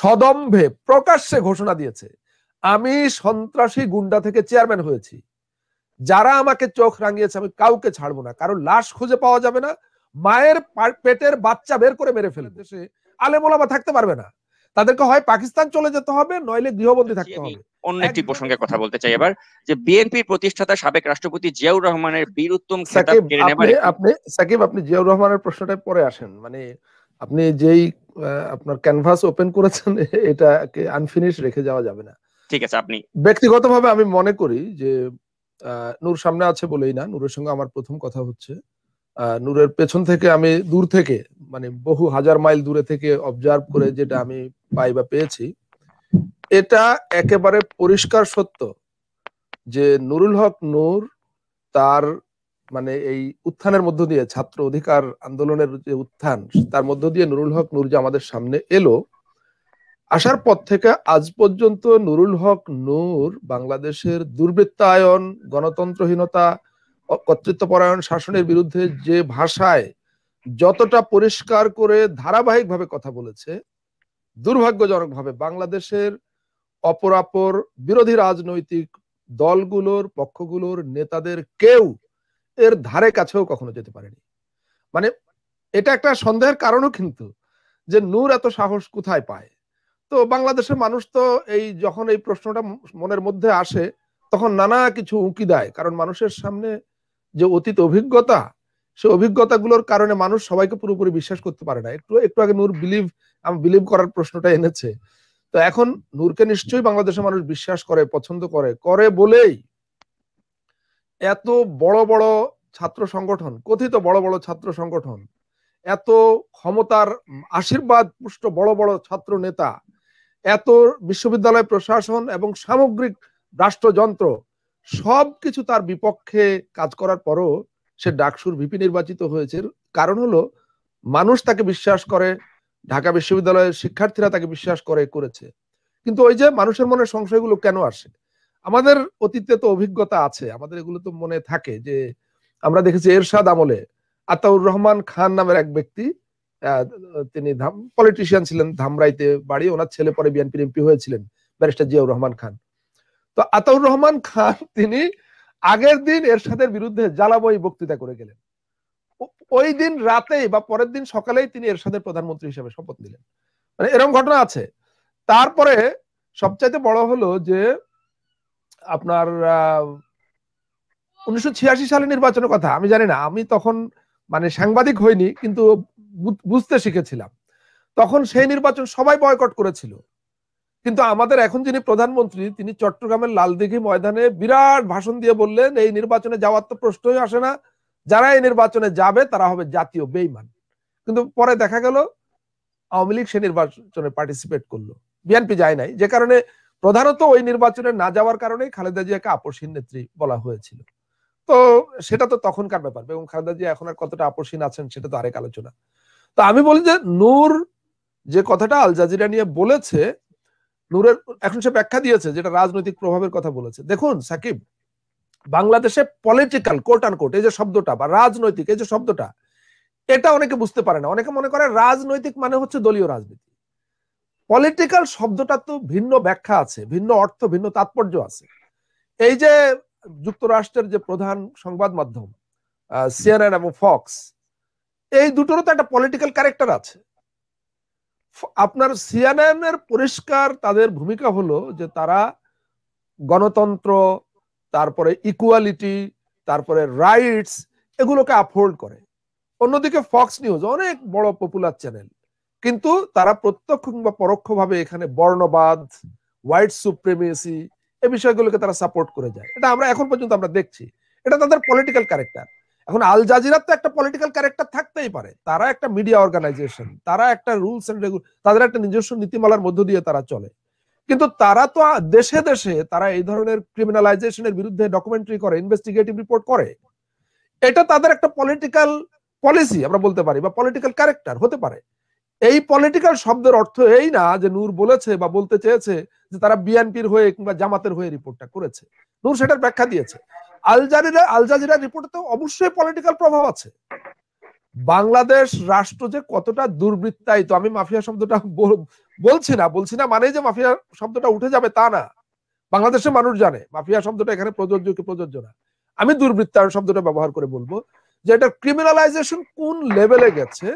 সদম্ভে প্রকাশ্যে ঘোষণা দিয়েছে আমি সন্ত্রাসী গুন্ডা থেকে চেয়ারম্যান হয়েছি যারা আমাকে চোখ রাঙিয়েছে আমি কাউকে ছাড়বো না কারণ লাশ খুঁজে পাওয়া যাবে না মায়ের পেটের বাচ্চা বের করে মেরে ফেলে দেশে আলে মোলামা থাকতে পারবে না তাদেরকে হয় পাকিস্তান চলে যেতে হবে নইলে গৃহবন্দী থাকতে হবে অন্য একটি প্রসঙ্গে কথা বলতে চাই এবার যে বিএনপি প্রতিষ্ঠাতা সাবেক রাষ্ট্রপতি জিয়াউর রহমানের বীরুত্তম খেতাব কেড়ে নেবার আপনি সাকিব আপনি জিয়াউর রহমানের প্রশ্নটা পরে আসেন মানে আপনি যেই আপনার ক্যানভাস ওপেন করেছেন এটাকে আনফিনিশ রেখে যাওয়া যাবে না ঠিক আছে আপনি ব্যক্তিগতভাবে আমি মনে করি যে নূর সামনে আছে বলেই না নূরের সঙ্গে আমার প্রথম কথা হচ্ছে নূরের পেছন থেকে আমি দূর থেকে মানে বহু হাজার মাইল দূরে থেকে অবজার্ভ করে যেটা আমি পাই বা পেয়েছি এটা একেবারে পরিষ্কার সত্য যে নুরুল হক নূর তার মানে এই উত্থানের মধ্য দিয়ে ছাত্র অধিকার আন্দোলনের যে উত্থান তার মধ্য দিয়ে নুরুল হক নুরজা আমাদের সামনে এলো আসার পর থেকে আজ পর্যন্ত নুরুল হক নূর বাংলাদেশের দুর্বৃত্তায়ন গণতন্ত্রহীনতা কর্তৃত্বপরায়ণ শাসনের বিরুদ্ধে যে ভাষায় যতটা পরিষ্কার করে ধারাবাহিকভাবে কথা বলেছে দুর্ভাগ্যজনকভাবে বাংলাদেশের অপরাপর বিরোধী রাজনৈতিক দলগুলোর পক্ষগুলোর নেতাদের কেউ এর ধারে কাছেও কখনো যেতে পারেনি মানে এটা একটা সন্দেহের কারণও কিন্তু যে নূর এত সাহস কোথায় পায় তো বাংলাদেশের মানুষ তো এই যখন এই প্রশ্নটা মনের মধ্যে আসে তখন নানা কিছু উঁকি দেয় কারণ মানুষের সামনে যে অতীত অভিজ্ঞতা সে অভিজ্ঞতাগুলোর কারণে মানুষ সবাইকে পুরোপুরি বিশ্বাস করতে পারে না একটু একটু আগে নূর বিলিভ আমি বিলিভ করার প্রশ্নটা এনেছে তো এখন নূরকে নিশ্চয়ই বাংলাদেশের মানুষ বিশ্বাস করে পছন্দ করে করে বলেই এত বড় বড় ছাত্র সংগঠন কথিত বড় বড় ছাত্র সংগঠন এত ক্ষমতার আশীর্বাদ পুষ্ট বড় বড় ছাত্র নেতা এত বিশ্ববিদ্যালয় প্রশাসন এবং সামগ্রিক রাষ্ট্রযন্ত্র সব কিছু তার বিপক্ষে কাজ করার পরও সে ডাকসুর ভিপি নির্বাচিত হয়েছে কারণ হলো মানুষ তাকে বিশ্বাস করে ঢাকা বিশ্ববিদ্যালয়ের শিক্ষার্থীরা তাকে বিশ্বাস করে করেছে কিন্তু ওই যে মানুষের মনে সংশয়গুলো কেন আসে আমাদের অতীতে তো অভিজ্ঞতা আছে আমাদের এগুলো তো মনে থাকে যে আমরা দেখেছি এরশাদ আমলে আতাউর রহমান খান নামের এক ব্যক্তি তিনি পলিটিশিয়ান ছিলেন ধামরাইতে বাড়ি ওনার ছেলে পরে বিএনপি এমপি হয়েছিলেন ব্যারিস্টার জিয়াউর রহমান খান তো আতাউর রহমান খান তিনি আগের দিন এরশাদের বিরুদ্ধে জ্বালাবই বক্তৃতা করে গেলেন ওই দিন রাতেই বা পরের দিন সকালেই তিনি এরশাদের প্রধানমন্ত্রী হিসেবে শপথ নিলেন মানে এরকম ঘটনা আছে তারপরে সবচাইতে বড় হলো যে আপনার উনিশশো সালে নির্বাচনের কথা আমি জানি না আমি তখন মানে সাংবাদিক হইনি কিন্তু বুঝতে শিখেছিলাম তখন সেই নির্বাচন সবাই বয়কট করেছিল কিন্তু আমাদের এখন যিনি প্রধানমন্ত্রী তিনি চট্টগ্রামের লালদিঘি ময়দানে বিরাট ভাষণ দিয়ে বললেন এই নির্বাচনে যাওয়ার তো প্রশ্নই আসে না যারা এই নির্বাচনে যাবে তারা হবে জাতীয় বেইমান কিন্তু পরে দেখা গেল আওয়ামী লীগ সে নির্বাচনে পার্টিসিপেট করলো বিএনপি যায় নাই যে কারণে প্রধানত ওই নির্বাচনে না যাওয়ার কারণেই খালেদা জিয়াকে আপসীন নেত্রী বলা হয়েছিল তো সেটা তো তখনকার ব্যাপার এবং খালেদা জিয়া এখন আর কতটা আপসীন আছেন সেটা তো আরেক আলোচনা তো আমি বলি যে নূর যে কথাটা আল জাজিরা নিয়ে বলেছে নূরের এখন সে ব্যাখ্যা দিয়েছে যেটা রাজনৈতিক প্রভাবের কথা বলেছে দেখুন সাকিব বাংলাদেশে পলিটিক্যাল কোর্ট আন কোর্ট এই যে শব্দটা বা রাজনৈতিক এই যে শব্দটা এটা অনেকে বুঝতে পারে না অনেকে মনে করে রাজনৈতিক মানে হচ্ছে দলীয় রাজনীতি পলিটিক্যাল শব্দটা তো ভিন্ন ব্যাখ্যা আছে ভিন্ন অর্থ ভিন্ন তাৎপর্য আছে এই যে যুক্তরাষ্ট্রের যে প্রধান সংবাদ মাধ্যম সিএনএন এবং ফক্স এই দুটোরও তো একটা পলিটিক্যাল ক্যারেক্টার আছে আপনার সিএনএন এর পরিষ্কার তাদের ভূমিকা হলো যে তারা গণতন্ত্র তারপরে ইকুয়ালিটি তারপরে রাইটস এগুলোকে আপহোল্ড করে অন্যদিকে ফক্স নিউজ অনেক বড় পপুলার চ্যানেল কিন্তু তারা প্রত্যক্ষ কিংবা পরোক্ষভাবে এখানে বর্ণবাদ হোয়াইট সুপ্রেমেসি এই বিষয়গুলোকে তারা সাপোর্ট করে যায় এটা আমরা এখন পর্যন্ত আমরা দেখছি এটা তাদের পলিটিক্যাল ক্যারেক্টার এখন আল জাজিরার তো একটা পলিটিক্যাল ক্যারেক্টার থাকতেই পারে তারা একটা মিডিয়া অর্গানাইজেশন তারা একটা রুলস এন্ড রেগুল তাদের একটা নিজস্ব নীতিমালার মধ্য দিয়ে তারা চলে কিন্তু তারা তো দেশে দেশে তারা এই ধরনের ক্রিমিনালাইজেশনের বিরুদ্ধে ডকুমেন্টারি করে ইনভেস্টিগেটিভ রিপোর্ট করে এটা তাদের একটা পলিটিক্যাল পলিসি আমরা বলতে পারি বা পলিটিক্যাল ক্যারেক্টার হতে পারে এই পলিটিক্যাল শব্দের অর্থ এই না যে নূর বলেছে বা বলতে চেয়েছে যে তারা বিএনপির হয়ে কিংবা জামাতের হয়ে রিপোর্টটা করেছে নূর সেটার ব্যাখ্যা দিয়েছে আলজারিরা আলজাজিরা রিপোর্টে তো অবশ্যই পলিটিক্যাল প্রভাব আছে বাংলাদেশ রাষ্ট্র যে কতটা দুর্বৃত্তায়িত আমি মাফিয়া শব্দটা বলছি না বলছি না মানে যে মাফিয়া শব্দটা উঠে যাবে তা না বাংলাদেশের মানুষ জানে মাফিয়া শব্দটা এখানে প্রযোজ্য কি প্রযোজ্য না আমি দুর্বৃত্তায়ন শব্দটা ব্যবহার করে বলবো যে এটা ক্রিমিনালাইজেশন কোন লেভেলে গেছে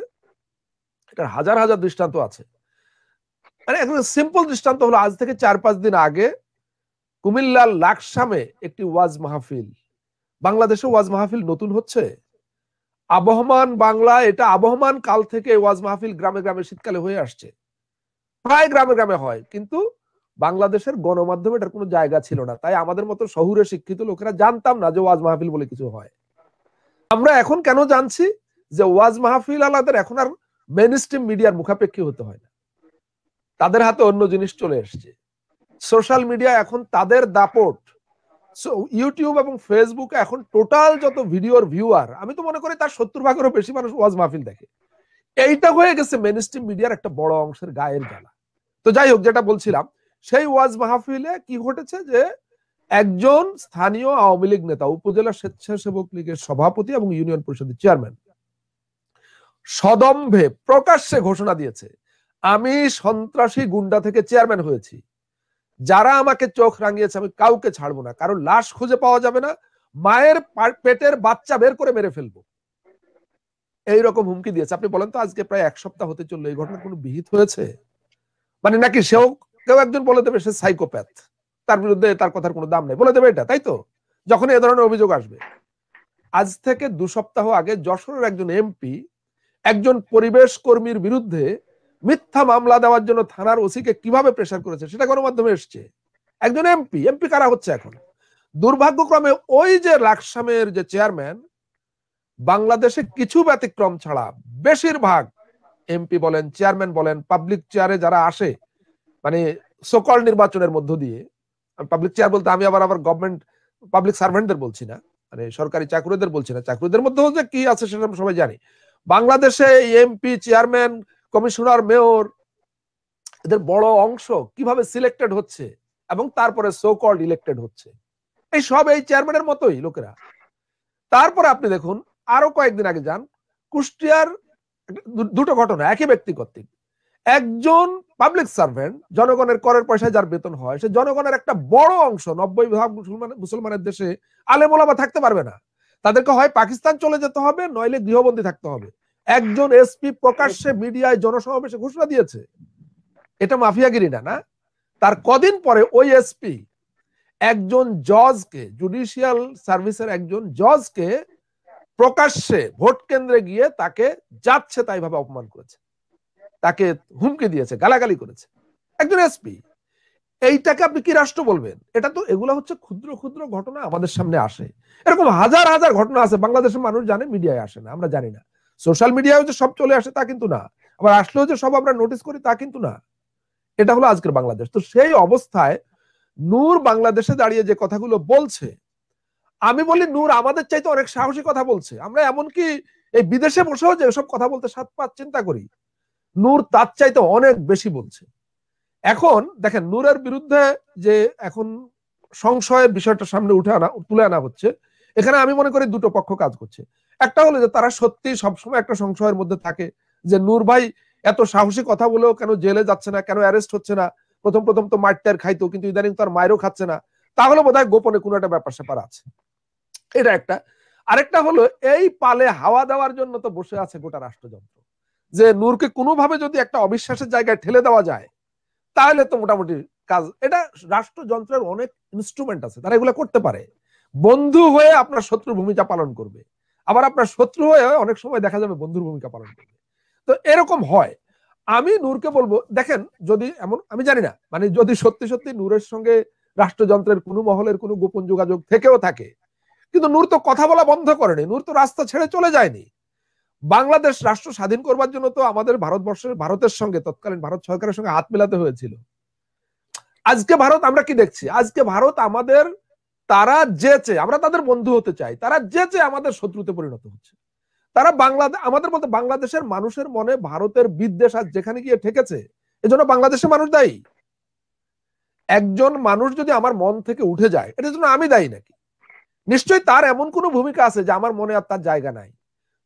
এটার হাজার হাজার দৃষ্টান্ত আছে মানে একদম সিম্পল দৃষ্টান্ত হলো আজ থেকে চার পাঁচ দিন আগে কুমিল্লার লাকসামে একটি ওয়াজ মাহফিল বাংলাদেশে ওয়াজ মাহফিল নতুন হচ্ছে আবহমান বাংলা এটা আবহমান কাল থেকে ওয়াজ মাহফিল গ্রামে গ্রামে শীতকালে হয়ে আসছে প্রায় গ্রামে গ্রামে হয় কিন্তু বাংলাদেশের গণমাধ্যমে এটার কোনো জায়গা ছিল না তাই আমাদের মতো শহুরে শিক্ষিত লোকেরা জানতাম না যে ওয়াজ মাহফিল বলে কিছু হয় আমরা এখন কেন জানছি যে ওয়াজ মাহফিল আলাদের এখন আর মেন স্ট্রিম মিডিয়ার মুখাপেক্ষী হতে হয় না তাদের হাতে অন্য জিনিস চলে এসছে সোশ্যাল মিডিয়া এখন তাদের দাপট ইউটিউব এবং ফেসবুকে এখন টোটাল যত ভিডিওর ভিউয়ার আমি তো মনে করি তার সত্তর ভাগেরও বেশি মানুষ ওয়াজ মাহফিল দেখে এইটা হয়ে গেছে মেন স্ট্রিম মিডিয়ার একটা বড় অংশের গায়ের জ্বালা তো যাই হোক যেটা বলছিলাম সেই ওয়াজ মাহফিলে কি ঘটেছে যে একজন স্থানীয় আওয়ামী লীগ নেতা উপজেলা স্বেচ্ছাসেবক লীগের সভাপতি এবং ইউনিয়ন পরিষদের চেয়ারম্যান সদম্ভে প্রকাশ্যে ঘোষণা দিয়েছে আমি সন্ত্রাসী গুন্ডা থেকে চেয়ারম্যান হয়েছি যারা আমাকে চোখ রাঙিয়েছে আমি কাউকে ছাড়বো না কারণ লাশ খুঁজে পাওয়া যাবে না মায়ের পেটের বাচ্চা বের করে মেরে ফেলবো এইরকম হুমকি দিয়েছে আপনি বলেন তো আজকে প্রায় এক সপ্তাহ হতে চললো এই ঘটনা কোনো বিহিত হয়েছে মানে নাকি সেও কেউ একজন বলে দেবে সে সাইকোপ্যাথ তার বিরুদ্ধে তার কথার কোনো দাম নেই বলে দেবে এটা তাই তো যখন এ ধরনের অভিযোগ আসবে আজ থেকে দু সপ্তাহ আগে যশোরের একজন এমপি একজন পরিবেশ কর্মীর বিরুদ্ধে মিথ্যা মামলা দেওয়ার জন্য থানার ওসিকে কিভাবে প্রেশার করেছে সেটা গণমাধ্যমে এসছে একজন এমপি এমপি কারা হচ্ছে এখন দুর্ভাগ্যক্রমে ওই যে লাকসামের যে চেয়ারম্যান বাংলাদেশে কিছু ব্যতিক্রম ছাড়া বেশিরভাগ এমপি বলেন চেয়ারম্যান বলেন পাবলিক চেয়ারে যারা আসে মানে সকল নির্বাচনের মধ্য দিয়ে পাবলিক চেয়ার বলতে আমি আবার আবার গভর্নমেন্ট পাবলিক সার্ভেন্টদের বলছি না মানে সরকারি চাকরিদের বলছি না চাকরিদের মধ্যে কি আছে সেটা সবাই জানি বাংলাদেশে এমপি চেয়ারম্যান কমিশনার মেয়র এদের বড় অংশ কিভাবে সিলেক্টেড হচ্ছে এবং তারপরে সো ইলেক্টেড হচ্ছে এই সব এই চেয়ারম্যানের মতোই লোকেরা তারপরে আপনি দেখুন আরো কয়েকদিন আগে যান কুষ্টিয়ার দুটো ঘটনা একই ব্যক্তি কর্তৃক একজন পাবলিক সার্ভেন্ট জনগণের করের পয়সায় যার বেতন হয় সে জনগণের একটা বড় অংশ নব্বই ভাগ মুসলমান মুসলমানের দেশে আলেমোলামা থাকতে পারবে না তাদেরকে হয় পাকিস্তান চলে যেতে হবে নইলে গৃহবন্দী থাকতে হবে একজন এসপি প্রকাশ্যে মিডিয়ায় জনসমাবেশে ঘোষণা দিয়েছে এটা মাফিয়াগিরি না না তার কদিন পরে ওই এসপি একজন জজকে জুডিশিয়াল সার্ভিসের একজন জজকে প্রকাশ্যে ভোট কেন্দ্রে গিয়ে তাকে যাচ্ছে তাই ভাবে অপমান করেছে তাকে হুমকি দিয়েছে গালাগালি করেছে একজন এসপি এইটাকে আপনি কি রাষ্ট্র বলবেন এটা তো এগুলো হচ্ছে ক্ষুদ্র ক্ষুদ্র ঘটনা আমাদের সামনে আসে এরকম হাজার হাজার ঘটনা আছে বাংলাদেশের মানুষ জানে মিডিয়ায় আসে না আমরা জানি না সোশ্যাল মিডিয়ায় যে সব চলে আসে তা কিন্তু না আবার আসলেও যে সব আমরা নোটিস করি তা কিন্তু না এটা হলো আজকের বাংলাদেশ তো সেই অবস্থায় নূর বাংলাদেশে দাঁড়িয়ে যে কথাগুলো বলছে আমি বলি নূর আমাদের চাইতে অনেক সাহসী কথা বলছে আমরা এমনকি এই বিদেশে বসেও যে সব কথা বলতে সাত পাঁচ চিন্তা করি নূর তার চাইতে অনেক বেশি বলছে এখন দেখেন নূরের বিরুদ্ধে যে এখন সংশয়ের বিষয়টা সামনে উঠে আনা তুলে আনা হচ্ছে এখানে আমি মনে করি দুটো পক্ষ কাজ করছে একটা হলো যে তারা সত্যি সবসময় একটা সংশয়ের মধ্যে থাকে যে নূর ভাই এত সাহসী কথা বলেও কেন জেলে যাচ্ছে না কেন অ্যারেস্ট হচ্ছে না প্রথম প্রথম তো মারটার খাইতো কিন্তু ইদানিং তো আর মায়েরও খাচ্ছে না তাহলে বোধ হয় গোপনে কোনো একটা ব্যাপার স্যাপার আছে এটা একটা আরেকটা হলো এই পালে হাওয়া দেওয়ার জন্য তো বসে আছে গোটা রাষ্ট্রযন্ত্র যে নূরকে কোনোভাবে যদি একটা অবিশ্বাসের জায়গায় ঠেলে দেওয়া যায় তাহলে তো মোটামুটি কাজ এটা রাষ্ট্রযন্ত্রের অনেক ইনস্ট্রুমেন্ট আছে তারা এগুলো করতে পারে বন্ধু হয়ে আপনার শত্রু ভূমিকা পালন করবে আবার আপনার শত্রু হয়ে অনেক সময় দেখা যাবে বন্ধুর ভূমিকা পালন করবে তো এরকম হয় আমি নূরকে বলবো দেখেন যদি এমন আমি জানি না মানে যদি সত্যি সত্যি নূরের সঙ্গে রাষ্ট্রযন্ত্রের কোনো মহলের কোনো গোপন যোগাযোগ থেকেও থাকে কিন্তু নূর তো কথা বলা বন্ধ করেনি নূর তো রাস্তা ছেড়ে চলে যায়নি বাংলাদেশ রাষ্ট্র স্বাধীন করবার জন্য তো আমাদের ভারতবর্ষের ভারতের সঙ্গে তৎকালীন ভারত সরকারের সঙ্গে হাত মেলাতে হয়েছিল আজকে ভারত আমরা কি দেখছি আজকে ভারত আমাদের তারা যেচে আমরা তাদের বন্ধু হতে চাই তারা চেয়ে আমাদের শত্রুতে পরিণত হচ্ছে তারা বাংলাদেশ আমাদের মতো বাংলাদেশের মানুষের মনে ভারতের বিদ্বেষ আজ যেখানে গিয়ে ঠেকেছে এজন্য বাংলাদেশের মানুষ দায়ী একজন মানুষ যদি আমার মন থেকে উঠে যায় এটার জন্য আমি দায়ী নাকি নিশ্চয়ই তার এমন কোনো ভূমিকা আছে যে আমার মনে আর তার জায়গা নাই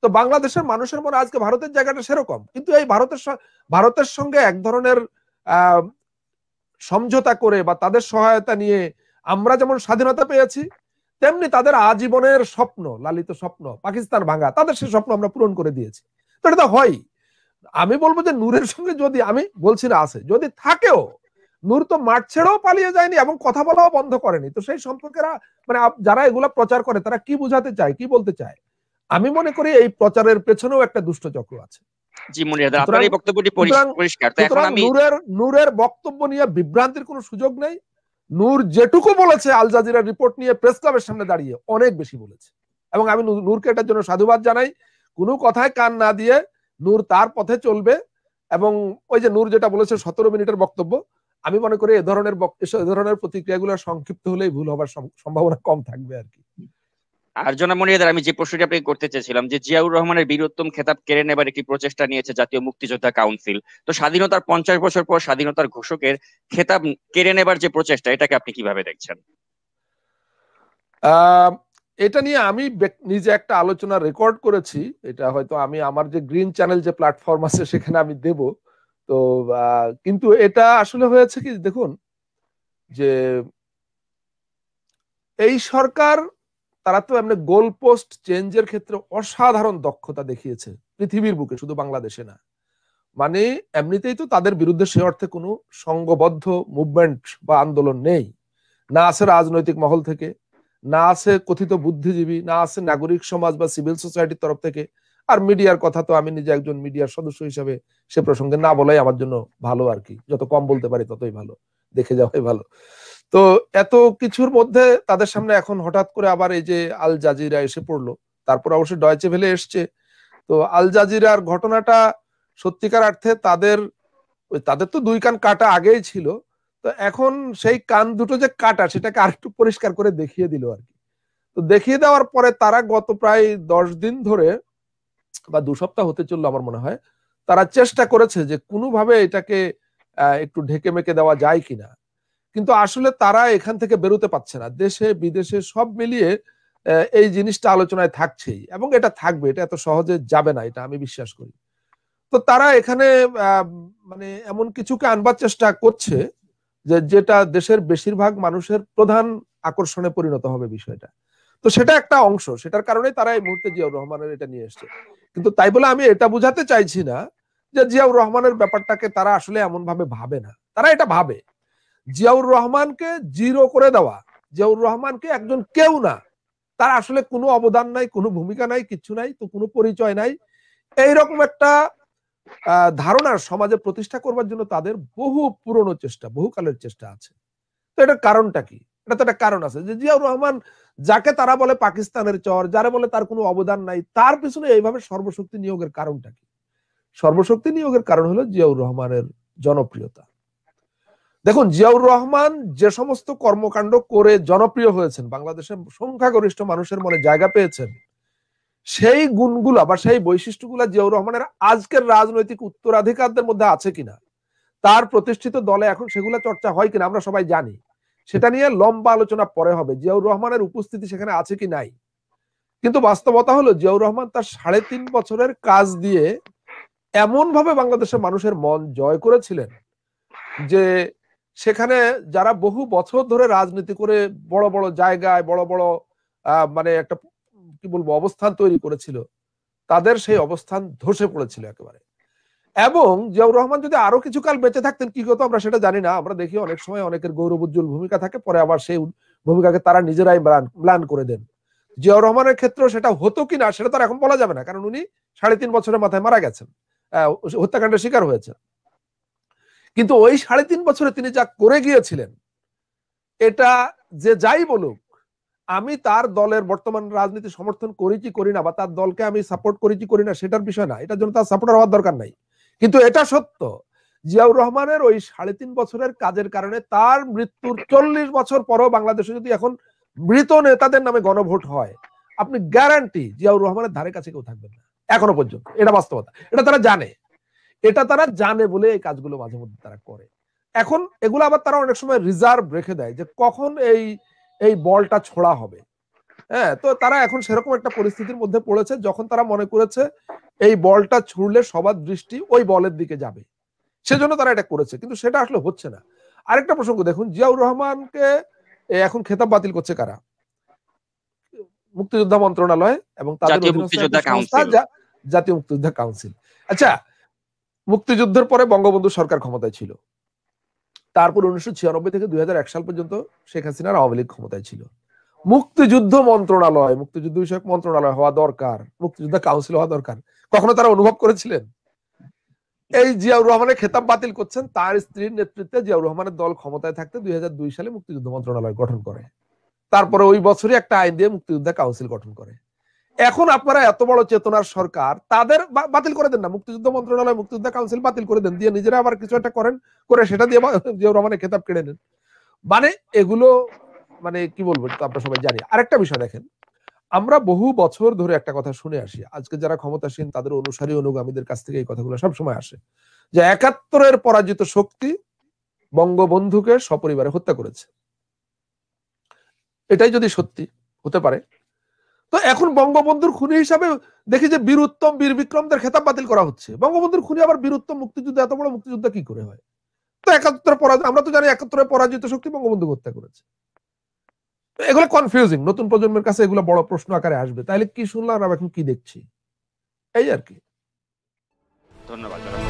তো বাংলাদেশের মানুষের মনে আজকে ভারতের জায়গাটা সেরকম কিন্তু এই ভারতের ভারতের সঙ্গে এক ধরনের সমঝোতা করে বা তাদের সহায়তা নিয়ে আমরা যেমন স্বাধীনতা পেয়েছি তেমনি তাদের আজীবনের স্বপ্ন লালিত স্বপ্ন পাকিস্তান ভাঙা তাদের সে স্বপ্ন আমরা পূরণ করে দিয়েছি তো এটা তো হয় আমি বলবো যে নূরের সঙ্গে যদি আমি বলছি না আছে যদি থাকেও নূর তো মাঠ ছেড়েও পালিয়ে যায়নি এবং কথা বলাও বন্ধ করেনি তো সেই সম্পর্কেরা মানে যারা এগুলো প্রচার করে তারা কি বুঝাতে চায় কি বলতে চায় আমি মনে করি এই প্রচারের পেছনেও একটা দুষ্ট চক্র আছে নূরের নূরের বক্তব্য নিয়ে বিভ্রান্তির কোনো সুযোগ নেই নূর যেটুকু বলেছে আল জাজিরার রিপোর্ট নিয়ে প্রেস ক্লাবের সামনে দাঁড়িয়ে অনেক বেশি বলেছে এবং আমি নূরকে এটার জন্য সাধুবাদ জানাই কোনো কথায় কান না দিয়ে নূর তার পথে চলবে এবং ওই যে নূর যেটা বলেছে সতেরো মিনিটের বক্তব্য আমি মনে করি এ ধরনের এ ধরনের প্রতিক্রিয়াগুলো সংক্ষিপ্ত হলেই ভুল হবার সম্ভাবনা কম থাকবে আর কি আর্জনা মনিয়াদের আমি যে প্রশ্নটি আপনাকে করতে চেয়েছিলাম যে জিয়াউর রহমানের বীরত্তম খেতাব কেড়ে নেবার একটি প্রচেষ্টা নিয়েছে জাতীয় মুক্তিযোদ্ধা কাউন্সিল তো স্বাধীনতার পঞ্চাশ বছর পর স্বাধীনতার ঘোষকের খেতাব কেড়ে নেবার যে প্রচেষ্টা এটাকে আপনি কিভাবে দেখছেন এটা নিয়ে আমি নিজে একটা আলোচনা রেকর্ড করেছি এটা হয়তো আমি আমার যে গ্রিন চ্যানেল যে প্ল্যাটফর্ম আছে সেখানে আমি দেব তো কিন্তু এটা আসলে হয়েছে কি দেখুন যে এই সরকার তারা তো এমনি গোল পোস্ট চেঞ্জের ক্ষেত্রে অসাধারণ দক্ষতা দেখিয়েছে পৃথিবীর বুকে শুধু বাংলাদেশে না মানে এমনিতেই তো তাদের বিরুদ্ধে সে অর্থে কোনো সংঘবদ্ধ মুভমেন্ট বা আন্দোলন নেই না আছে রাজনৈতিক মহল থেকে না আছে কথিত বুদ্ধিজীবী না আছে নাগরিক সমাজ বা সিভিল সোসাইটির তরফ থেকে আর মিডিয়ার কথা তো আমি নিজে একজন মিডিয়ার সদস্য হিসাবে সে প্রসঙ্গে না বলাই আমার জন্য ভালো আর কি যত কম বলতে পারি ততই ভালো দেখে যাওয়াই ভালো তো এত কিছুর মধ্যে তাদের সামনে এখন হঠাৎ করে আবার এই যে আল জাজিরা এসে পড়লো তারপর অবশ্যই ডয়চে ভেলে এসছে তো আল জাজিরার ঘটনাটা সত্যিকার অর্থে তাদের ওই তাদের তো দুই কান কাটা আগেই ছিল তো এখন সেই কান দুটো যে কাটা সেটাকে আর একটু পরিষ্কার করে দেখিয়ে দিল আর কি তো দেখিয়ে দেওয়ার পরে তারা গত প্রায় দশ দিন ধরে বা দু সপ্তাহ হতে চললো আমার মনে হয় তারা চেষ্টা করেছে যে কোনোভাবে এটাকে একটু ঢেকে মেকে দেওয়া যায় কিনা কিন্তু আসলে তারা এখান থেকে বেরোতে পারছে না দেশে বিদেশে সব মিলিয়ে এই জিনিসটা আলোচনায় থাকছেই এবং এটা থাকবে এটা এত সহজে যাবে না এটা আমি বিশ্বাস করি তো তারা এখানে মানে এমন কিছুকে আনবার চেষ্টা করছে যে যেটা দেশের বেশিরভাগ মানুষের প্রধান আকর্ষণে পরিণত হবে বিষয়টা তো সেটা একটা অংশ সেটার কারণে তারা এই মুহূর্তে জিয়াউর রহমানের এটা নিয়ে এসছে কিন্তু তাই বলে আমি এটা বুঝাতে চাইছি না যে জিয়াউর রহমানের ব্যাপারটাকে তারা আসলে এমন ভাবে ভাবে না তারা এটা ভাবে জিয়াউর রহমানকে জিরো করে দেওয়া জিয়াউর রহমানকে একজন কেউ না তার আসলে কোনো অবদান নাই কোনো ভূমিকা নাই কিছু নাই তো কোনো পরিচয় নাই এইরকম একটা ধারণার সমাজে প্রতিষ্ঠা করবার জন্য তাদের বহু পুরনো চেষ্টা বহুকালের চেষ্টা আছে তো এটার কারণটা কি এটা তো একটা কারণ আছে যে জিয়াউর রহমান যাকে তারা বলে পাকিস্তানের চর যারা বলে তার কোনো অবদান নাই তার পিছনে এইভাবে সর্বশক্তি নিয়োগের কারণটা কি সর্বশক্তি নিয়োগের কারণ হলো জিয়াউর রহমানের জনপ্রিয়তা দেখুন জিয়াউর রহমান যে সমস্ত কর্মকাণ্ড করে জনপ্রিয় হয়েছেন বাংলাদেশের সংখ্যাগরিষ্ঠ মানুষের মনে জায়গা পেয়েছেন সেই গুণগুলা বা সেই বৈশিষ্ট্যগুলা জিয়াউর রহমানের আজকের রাজনৈতিক উত্তরাধিকারদের মধ্যে আছে কিনা তার প্রতিষ্ঠিত দলে এখন সেগুলো চর্চা হয় কিনা আমরা সবাই জানি সেটা নিয়ে লম্বা আলোচনা পরে হবে জিয়াউর রহমানের উপস্থিতি সেখানে আছে কি নাই কিন্তু বাস্তবতা হলো জিয়াউর রহমান তার সাড়ে তিন বছরের কাজ দিয়ে এমনভাবে বাংলাদেশের মানুষের মন জয় করেছিলেন যে সেখানে যারা বহু বছর ধরে রাজনীতি করে বড় বড় জায়গায় বড় বড় মানে একটা কি বলবো অবস্থান তৈরি করেছিল তাদের সেই অবস্থান ধসে পড়েছিল একেবারে এবং জিয়াউর রহমান যদি আরো কিছু কাল বেঁচে থাকতেন কি হতো আমরা সেটা জানি না আমরা দেখি অনেক সময় অনেকের গৌরব উজ্জ্বল ভূমিকা থাকে পরে আবার সেই ভূমিকাকে তারা নিজেরাই ম্লান করে দেন জিয়াউর রহমানের ক্ষেত্রেও সেটা হতো কিনা সেটা তো এখন বলা যাবে না কারণ উনি সাড়ে তিন বছরের মাথায় মারা গেছেন হত্যাকাণ্ডের শিকার হয়েছে কিন্তু ওই সাড়ে তিন বছরে তিনি যা করে গিয়েছিলেন এটা যে যাই বলুক আমি তার দলের বর্তমান রাজনীতি সমর্থন করি কি করি না বা তার দলকে আমি সাপোর্ট করি কি করি না সেটার বিষয় না এটার জন্য তার সাপোর্টার হওয়ার দরকার নাই কিন্তু এটা সত্য জিয়াউর রহমানের ওই সাড়ে তিন বছরের কাজের কারণে তার মৃত্যুর চল্লিশ বছর পরও বাংলাদেশে যদি এখন মৃত নেতাদের নামে গণভোট হয় আপনি গ্যারান্টি জিয়াউর রহমানের ধারে কাছে কেউ থাকবেন না এখনো পর্যন্ত এটা বাস্তবতা এটা তারা জানে এটা তারা জানে বলে এই কাজগুলো মাঝে মধ্যে তারা করে এখন এগুলো আবার তারা অনেক সময় রিজার্ভ রেখে দেয় যে কখন এই এই বলটা ছোড়া হবে হ্যাঁ তো তারা এখন সেরকম একটা পরিস্থিতির মধ্যে পড়েছে যখন তারা মনে করেছে এই বলটা ছুড়লে সবার দৃষ্টি ওই বলের দিকে যাবে সেজন্য তারা এটা করেছে কিন্তু সেটা আসলে হচ্ছে না আরেকটা প্রসঙ্গ দেখুন জিয়াউর রহমানকে এখন খেতাব বাতিল করছে কারা মুক্তিযোদ্ধা মন্ত্রণালয় এবং তাদের জাতীয় মুক্তিযোদ্ধা কাউন্সিল আচ্ছা মুক্তিযুদ্ধের পরে বঙ্গবন্ধু সরকার ক্ষমতায় ছিল তারপর উনিশশো থেকে দুই সাল পর্যন্ত শেখ হাসিনার আওয়ামী লীগ ক্ষমতায় ছিল মুক্তিযুদ্ধ মন্ত্রণালয় মুক্তিযুদ্ধ বিষয়ক মন্ত্রণালয় হওয়া দরকার মুক্তিযুদ্ধ কাউন্সিল হওয়া দরকার কখনো তারা অনুভব করেছিলেন এই জিয়াউর রহমানের খেতাব বাতিল করছেন তার স্ত্রীর নেতৃত্বে জিয়াউর রহমানের দল ক্ষমতায় থাকতে দুই সালে মুক্তিযুদ্ধ মন্ত্রণালয় গঠন করে তারপরে ওই বছরই একটা আইন দিয়ে মুক্তিযোদ্ধা কাউন্সিল গঠন করে এখন আপনারা এত বড় চেতনার সরকার তাদের বাতিল করে দেন না মুক্তিযুদ্ধ মন্ত্রণালয় মুক্তিযুদ্ধ কাউন্সিল বাতিল করে দেন দিয়ে নিজেরা আবার কিছু একটা করেন করে সেটা দিয়ে জিয়াউর রহমানের খেতাব কেড়ে নেন মানে এগুলো মানে কি বলবো আপনারা সবাই জানি আরেকটা বিষয় দেখেন আমরা বহু বছর ধরে একটা কথা শুনে আসি আজকে যারা ক্ষমতাসীন তাদের অনুসারী অনুগামীদের কাছ থেকে এই কথাগুলো সবসময় আসে যে একাত্তরের পরাজিত শক্তি বঙ্গবন্ধুকে সপরিবারে হত্যা করেছে এটাই যদি সত্যি হতে পারে তো এখন বঙ্গবন্ধুর খুনি হিসাবে দেখি যে বীরুত্তম বীর বিক্রমদের খেতাব বাতিল করা হচ্ছে বঙ্গবন্ধুর খুনি আবার বীরুত্তম মুক্তিযুদ্ধ এত বড় মুক্তিযুদ্ধ কি করে হয় তো একাত্তরে পরাজিত আমরা তো জানি একাত্তরে পরাজিত শক্তি বঙ্গবন্ধু হত্যা করেছে এগুলো কনফিউজিং নতুন প্রজন্মের কাছে এগুলো বড় প্রশ্ন আকারে আসবে তাহলে কি শুনলাম এখন কি দেখছি এই আর কি ধন্যবাদ